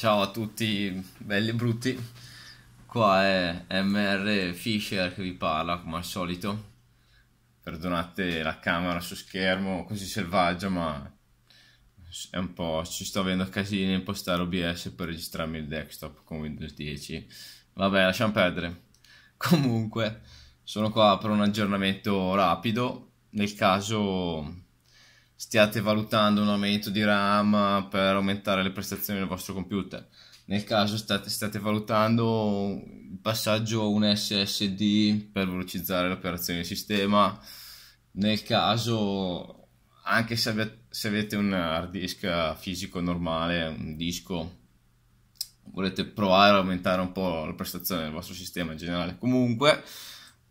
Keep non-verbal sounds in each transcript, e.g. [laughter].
Ciao a tutti, belli e brutti. Qua è MR Fisher che vi parla come al solito. Perdonate la camera su schermo così selvaggia, ma è un po'. ci sto avendo casino impostare OBS per registrarmi il desktop con Windows 10. Vabbè, lasciamo perdere. Comunque, sono qua per un aggiornamento rapido. Nel caso stiate valutando un aumento di RAM per aumentare le prestazioni del vostro computer. Nel caso state, state valutando il passaggio a un SSD per velocizzare l'operazione del sistema. Nel caso, anche se, ave, se avete un hard disk fisico normale, un disco, volete provare ad aumentare un po' la prestazione del vostro sistema in generale. Comunque,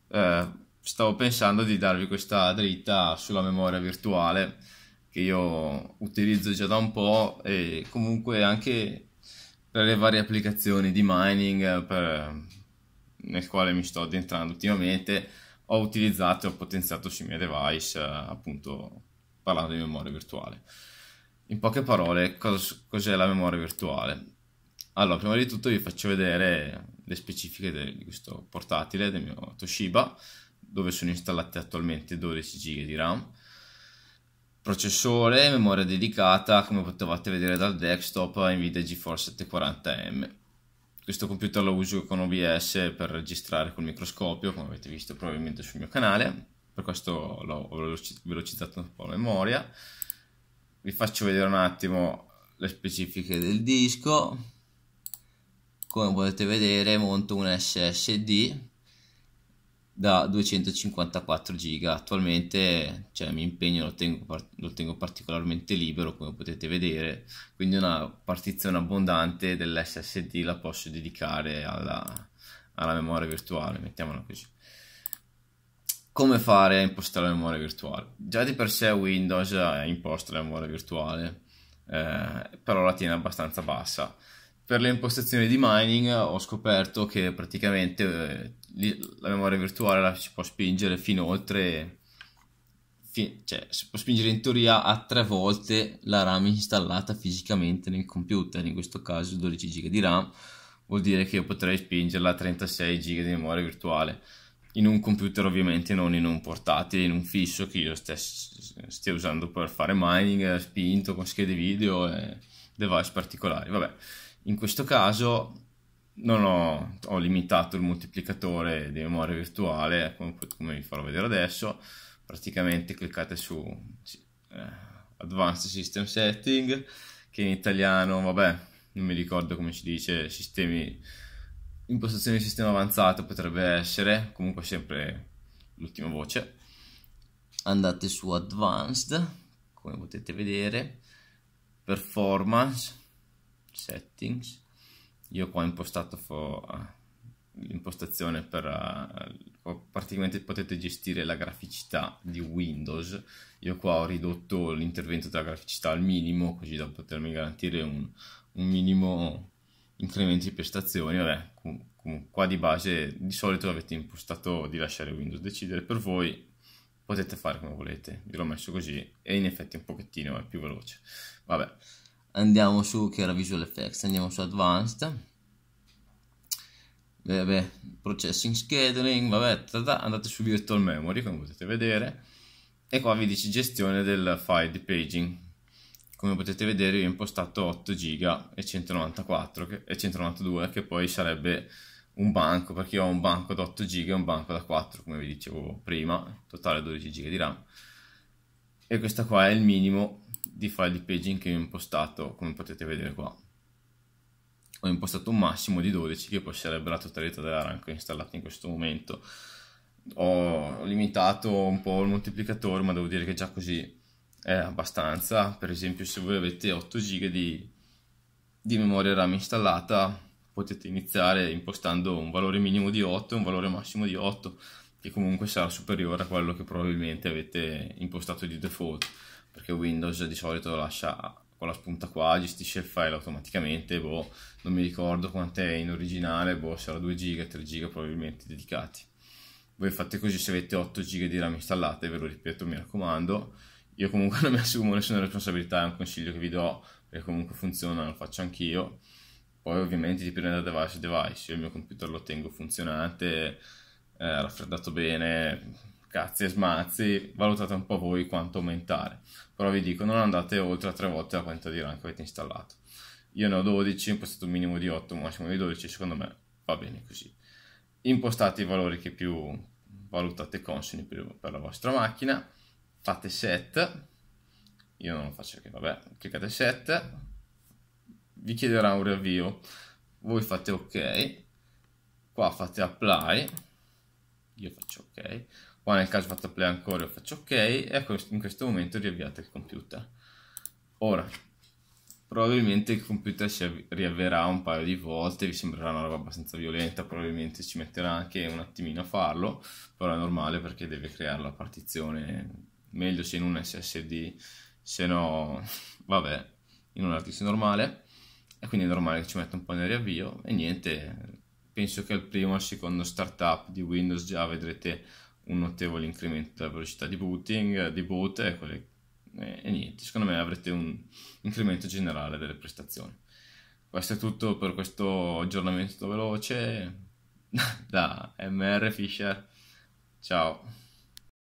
eh, stavo pensando di darvi questa dritta sulla memoria virtuale che io utilizzo già da un po' e comunque anche per le varie applicazioni di mining per, nel quale mi sto addentrando ultimamente ho utilizzato e ho potenziato sui miei device appunto parlando di memoria virtuale. In poche parole, cos cos'è la memoria virtuale? Allora, prima di tutto vi faccio vedere le specifiche di questo portatile, del mio Toshiba, dove sono installate attualmente 12 GB di RAM processore, memoria dedicata, come potevate vedere dal desktop, Nvidia GeForce 740M. Questo computer lo uso con OBS per registrare col microscopio, come avete visto probabilmente sul mio canale, per questo l'ho velocizzato un po' la memoria. Vi faccio vedere un attimo le specifiche del disco. Come potete vedere monto un SSD da 254 giga attualmente cioè, mi impegno lo tengo, lo tengo, particolarmente libero come potete vedere quindi una partizione abbondante dell'SSD la posso dedicare alla, alla memoria virtuale mettiamola così come fare a impostare la memoria virtuale già di per sé Windows imposta la memoria virtuale eh, però la tiene abbastanza bassa per le impostazioni di mining ho scoperto che praticamente eh, la memoria virtuale la si può spingere fino oltre, fi- cioè si può spingere in teoria a tre volte la RAM installata fisicamente nel computer, in questo caso 12 GB di RAM, vuol dire che io potrei spingerla a 36 GB di memoria virtuale in un computer ovviamente non in un portatile, in un fisso che io stess- stia usando per fare mining, spinto con schede video e device particolari, vabbè. In questo caso non ho, ho limitato il moltiplicatore di memoria virtuale, ecco, come, come vi farò vedere adesso. Praticamente cliccate su eh, Advanced System Setting, che in italiano, vabbè, non mi ricordo come si dice, sistemi, impostazioni di sistema avanzato potrebbe essere, comunque sempre l'ultima voce. Andate su Advanced, come potete vedere, Performance, settings io qua ho impostato for, ah, l'impostazione per uh, praticamente potete gestire la graficità di Windows. Io qua ho ridotto l'intervento della graficità al minimo, così da potermi garantire un, un minimo incremento di prestazioni. Vabbè, com- com- qua di base di solito avete impostato di lasciare Windows decidere per voi, potete fare come volete. Io l'ho messo così e in effetti un pochettino è più veloce. Vabbè andiamo su che era Visual Effects, andiamo su Advanced eh, vabbè, processing scheduling, vabbè, tata, andate su virtual memory come potete vedere e qua vi dice gestione del file di paging come potete vedere io ho impostato 8 giga e 194 che, e 192 che poi sarebbe un banco perché io ho un banco da 8 giga e un banco da 4 come vi dicevo prima totale 12 giga di ram e questa qua è il minimo di file il paging che ho impostato, come potete vedere qua. Ho impostato un massimo di 12 che poi sarebbe la totalità della RAM che ho installato in questo momento. Ho limitato un po' il moltiplicatore, ma devo dire che già così è abbastanza. Per esempio, se voi avete 8 GB di, di memoria RAM installata, potete iniziare impostando un valore minimo di 8 e un valore massimo di 8, che comunque sarà superiore a quello che probabilmente avete impostato di default perché Windows di solito lascia con la spunta qua, gestisce il file automaticamente, boh, non mi ricordo quanto è in originale, boh, sarà 2 giga, 3 giga probabilmente dedicati. Voi fate così se avete 8 giga di RAM installate, ve lo ripeto, mi raccomando. Io comunque [laughs] non mi assumo nessuna responsabilità, è un consiglio che vi do, perché comunque funziona, lo faccio anch'io. Poi ovviamente dipende da device a device, io il mio computer lo tengo funzionante, eh, raffreddato bene, cazzi e smazzi, valutate un po' voi quanto aumentare. Però vi dico, non andate oltre a tre volte la quantità di RAM che avete installato. Io ne ho 12, impostate un minimo di 8, un massimo di 12, secondo me va bene così. Impostate i valori che più valutate consoni per la vostra macchina, fate set, io non lo faccio che vabbè, cliccate set, vi chiederà un riavvio, voi fate ok, qua fate apply, io faccio ok, qua nel caso faccio play ancora io faccio ok e ecco, in questo momento riavviate il computer ora probabilmente il computer si riavverà un paio di volte vi sembrerà una roba abbastanza violenta probabilmente ci metterà anche un attimino a farlo però è normale perché deve creare la partizione meglio se in un SSD se no [laughs] vabbè in un hard normale e quindi è normale che ci metta un po' nel riavvio e niente penso che al primo o al secondo startup di Windows già vedrete un notevole incremento della velocità di booting, di boot e, quelle, e, eh, e niente, secondo me avrete un incremento generale delle prestazioni. Questo è tutto per questo aggiornamento veloce [laughs] da MR Fisher. Ciao.